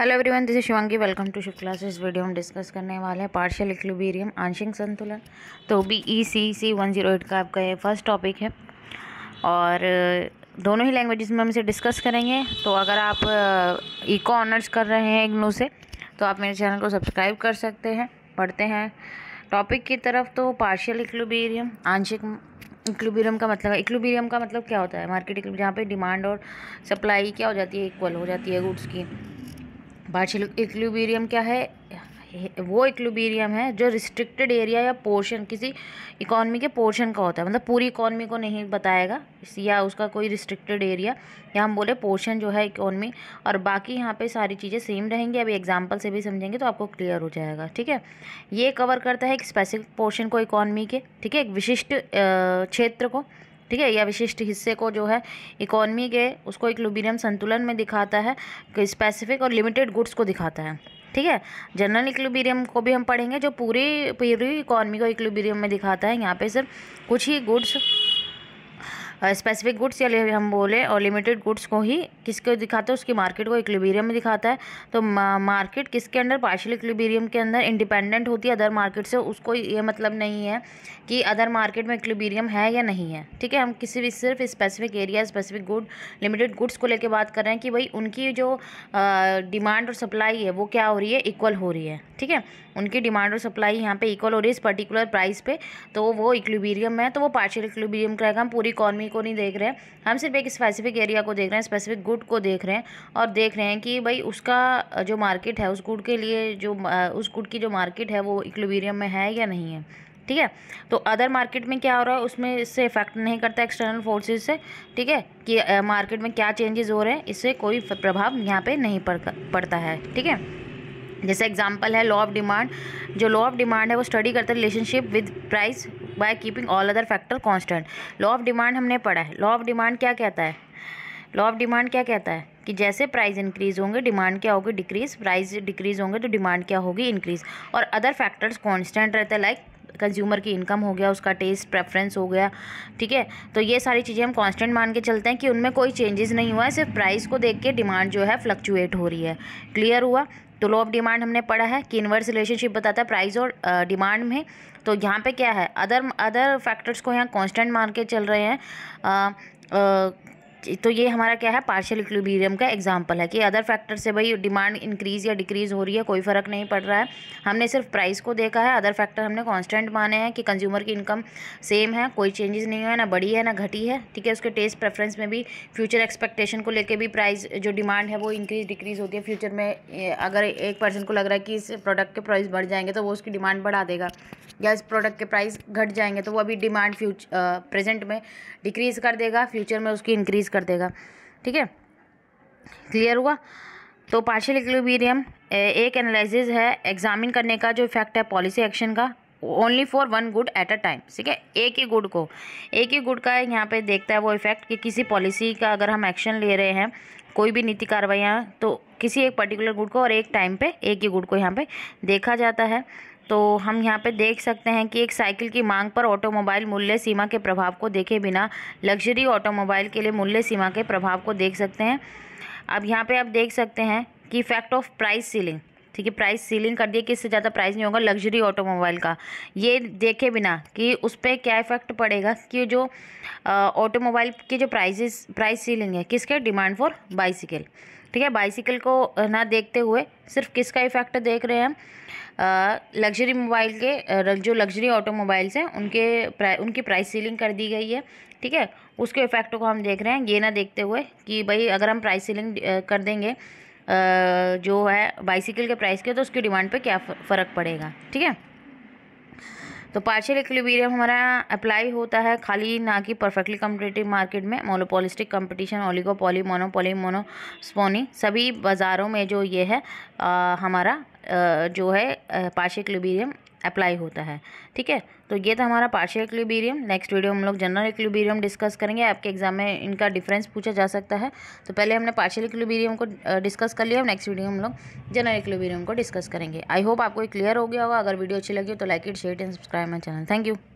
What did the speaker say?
hello everyone this is Shivangi welcome to Shiv class इस video में discuss करने वाले हैं पार्शियल इक्लुबेरियम आंशिक संतुलन तो B E C C one zero eight का आपका ये फर्स्ट टॉपिक है और दोनों ही लैंग्वेजेस में हम इसे डिस्कस करेंगे तो अगर आप इको ऑनर्स कर रहे हैं इग्नू से तो आप मेरे चैनल को सब्सक्राइब कर सकते हैं पढ़ते हैं टॉपिक की तरफ तो पार्शियल इक्लुबेरियम आंशिक इक्लुबेरियम का मतलब है इक्लुबेरियम का मतलब क्या होता है मार्केट जहाँ पर डिमांड और सप्लाई क्या हो जाती है इक्वल हो जाती है गुड्स की बाछिल इक्लूबीरियम क्या है वो इक्लूबीरियम है जो रिस्ट्रिक्टेड एरिया या पोर्शन किसी इकोनॉमी के पोर्शन का होता है मतलब पूरी इकोनॉमी को नहीं बताएगा या उसका कोई रिस्ट्रिक्टेड एरिया या हम बोले पोर्शन जो है इकोनॉमी और बाकी यहाँ पे सारी चीज़ें सेम रहेंगी अभी एग्जाम्पल से भी समझेंगे तो आपको क्लियर हो जाएगा ठीक है ये कवर करता है एक स्पेसिफिक पोर्शन को इकोनॉमी के ठीक है एक विशिष्ट क्षेत्र को ठीक है या विशिष्ट हिस्से को जो है इकोनमी के उसको एक लुबिनियम संतुलन में दिखाता है स्पेसिफिक और लिमिटेड गुड्स को दिखाता है ठीक है जनरल इक्लुबीरियम को भी हम पढ़ेंगे जो पूरी पूरी इकोनॉमी को इक्लुबीरियम में दिखाता है यहाँ पे सिर्फ कुछ ही गुड्स स्पेसिफिक गुड्स या हम बोले और लिमिटेड गुड्स को ही किसको दिखाता है उसकी मार्केट को इक्लिबीरियम में दिखाता है तो मार्केट किसके अंदर पार्शियल इक्लिबीरियम के अंदर इंडिपेंडेंट होती है अदर मार्केट से उसको ये मतलब नहीं है कि अदर मार्केट में इक्लिबीरियम है या नहीं है ठीक है हम किसी भी सिर्फ specific area specific good limited goods को लेकर बात कर रहे हैं कि भाई उनकी जो डिमांड और सप्लाई है वो क्या हो रही है इक्वल हो रही है ठीक है उनकी डिमांड और सप्लाई यहाँ पर इक्वल हो रही है इस पर्टिकुलर प्राइस पर तो वो इक्लिबीरियम है तो वो पार्शियल इक्लिबीरियम कहेगा हम पूरी इकॉनमी को नहीं देख रहे हैं हम सिर्फ एक स्पेसिफिक एरिया को देख रहे हैं स्पेसिफिक गुड को देख रहे हैं और देख रहे हैं कि भाई उसका जो मार्केट है उस गुड के लिए जो उस गुड की जो मार्केट है वो इक्लोबीरियम में है या नहीं है ठीक है तो अदर मार्केट में क्या हो रहा है उसमें इससे इफेक्ट नहीं करता एक्सटर्नल फोर्सेज से ठीक है कि मार्केट में क्या चेंजेस हो रहे हैं इससे कोई प्रभाव यहाँ पे नहीं पड़ता है ठीक है जैसे एग्जांपल है लॉ ऑफ डिमांड जो लॉ ऑफ डिमांड है वो स्टडी करता है relationship with price by keeping all other factor constant law of demand हमने पढ़ा है लॉ ऑफ डिमांड क्या कहता है लॉ ऑफ डिमांड क्या कहता है कि जैसे प्राइस इंक्रीज होंगे डिमांड क्या होगी डिक्रीज प्राइस डिक्रीज होंगे तो डिमांड क्या होगी इंक्रीज और अदर फैक्टर्स कॉन्स्टेंट रहते हैं लाइक कंज्यूमर की इनकम हो गया उसका टेस्ट प्रेफरेंस हो गया ठीक है तो ये सारी चीज़ें हम कांस्टेंट मान के चलते हैं कि उनमें कोई चेंजेस नहीं हुआ है सिर्फ प्राइस को देख के डिमांड जो है फ्लक्चुएट हो रही है क्लियर हुआ तो लॉ ऑफ डिमांड हमने पढ़ा है कि इन्वर्स रिलेशनशिप बताता है प्राइस और डिमांड में तो यहाँ पे क्या है अदर अदर फैक्टर्स को यहाँ कांस्टेंट मार के चल रहे हैं तो ये हमारा क्या है पार्शियल इक्विलिब्रियम का एग्जांपल है कि अदर फैक्टर से भाई डिमांड इंक्रीज या डिक्रीज हो रही है कोई फ़र्क नहीं पड़ रहा है हमने सिर्फ प्राइस को देखा है अदर फैक्टर हमने कांस्टेंट माने हैं कि कंज्यूमर की इनकम सेम है कोई चेंजेस नहीं हुआ है ना बढ़ी है ना घटी है ठीक है उसके टेस्ट प्रेफरेंस में भी फ्यूचर एक्सपेक्टेशन को लेकर भी प्राइस जो डिमांड है वो इंक्रीज डिक्रीज होती है फ्यूचर में अगर एक पर्सन को लग रहा है कि इस प्रोडक्ट के प्राइस बढ़ जाएंगे तो वो उसकी डिमांड बढ़ा देगा या इस प्रोडक्ट के प्राइस घट जाएंगे तो वो अभी डिमांड फ्यूच प्रेजेंट में डिक्रीज़ कर देगा फ्यूचर में उसकी इंक्रीज़ कर देगा ठीक है क्लियर हुआ तो पार्शियल इक्विबीरियम एक एनालिसिस है एग्जामिन करने का जो इफेक्ट है पॉलिसी एक्शन का only for one good at a time ठीक है एक ही गुड को एक ही गुड का यहाँ पे देखता है वो इफेक्ट कि किसी पॉलिसी का अगर हम एक्शन ले रहे हैं कोई भी नीति कार्रवाइयाँ तो किसी एक पर्टिकुलर गुड को और एक टाइम पे एक ही गुड को यहाँ पे देखा जाता है तो हम यहाँ पे देख सकते हैं कि एक साइकिल की मांग पर ऑटोमोबाइल मूल्य सीमा के प्रभाव को देखे बिना लग्जरी ऑटोमोबाइल के लिए मूल्य सीमा के प्रभाव को देख सकते हैं अब यहाँ पे आप देख सकते हैं कि फैक्ट ऑफ प्राइस सीलिंग ठीक है प्राइस सीलिंग कर दिया कि इससे ज़्यादा प्राइस नहीं होगा लग्जरी ऑटोमोबाइल का ये देखे बिना कि उस पर क्या इफेक्ट पड़ेगा कि जो ऑटोमोबाइल के जो प्राइजेस प्राइस सीलिंग है किसके डिमांड फॉर बाइसिकल ठीक है बाइसिकल को ना देखते हुए सिर्फ किसका इफेक्ट देख रहे हैं हम लग्जरी मोबाइल के जो लग्जरी ऑटोमोबाइल्स हैं उनके प्राइ उनकी प्राइस सीलिंग कर दी गई है ठीक है उसके इफेक्ट को हम देख रहे हैं ये ना देखते हुए कि भाई अगर हम प्राइस सीलिंग कर देंगे जो है बाइसिकल के प्राइस के तो उसकी डिमांड पे क्या फ़र्क पड़ेगा ठीक है तो पार्शियल इक्विलिब्रियम हमारा अप्लाई होता है खाली ना कि परफेक्टली कम्पिटेटिव मार्केट में monopolistic competition oligopoly monopoly monopsony सभी बाज़ारों में जो ये है आ, हमारा आ, जो है पार्शियल इक्विलिब्रियम अप्लाई होता है ठीक है तो ये था हमारा पार्शियल एक्लिबेरियम नेक्स्ट वीडियो हम लोग जनरल एक्लिबेरियम डिस्कस करेंगे आपके एग्जाम में इनका डिफरेंस पूछा जा सकता है तो पहले हमने पार्शियल एक्लिबेरियम को डिस्कस कर लिया नेक्स्ट वीडियो हम लोग जनरल एक्लिबेरियम को डिस्कस करेंगे आई होप आपको क्लियर हो गया होगा अगर वीडियो अच्छी लगी तो like it share and subscribe my channel thank you